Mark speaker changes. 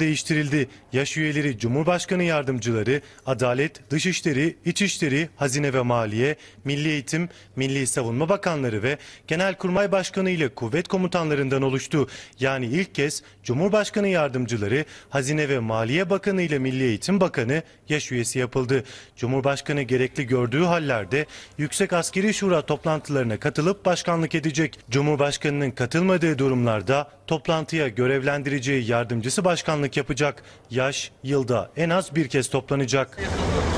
Speaker 1: değiştirildi. Yaş üyeleri Cumhurbaşkanı yardımcıları, Adalet, Dışişleri, İçişleri, Hazine ve Maliye, Milli Eğitim, Milli Savunma Bakanları ve Genelkurmay Başkanı ile kuvvet komutanlarından oluştu. Yani ilk kez Cumhurbaşkanı yardımcıları, Hazine ve Maliye Bakanı ile Milli Eğitim Bakanı yaş üyesi yapıldı. Cumhurbaşkanı gerekli gördüğü hallerde Yüksek Askeri Şura toplantılarına katılıp başkanlık edecek. Cumhurbaşkanının katılmadığı durumlarda toplantıya görevlendireceği yardımcısı başkan başkanlık yapacak. Yaş yılda en az bir kez toplanacak.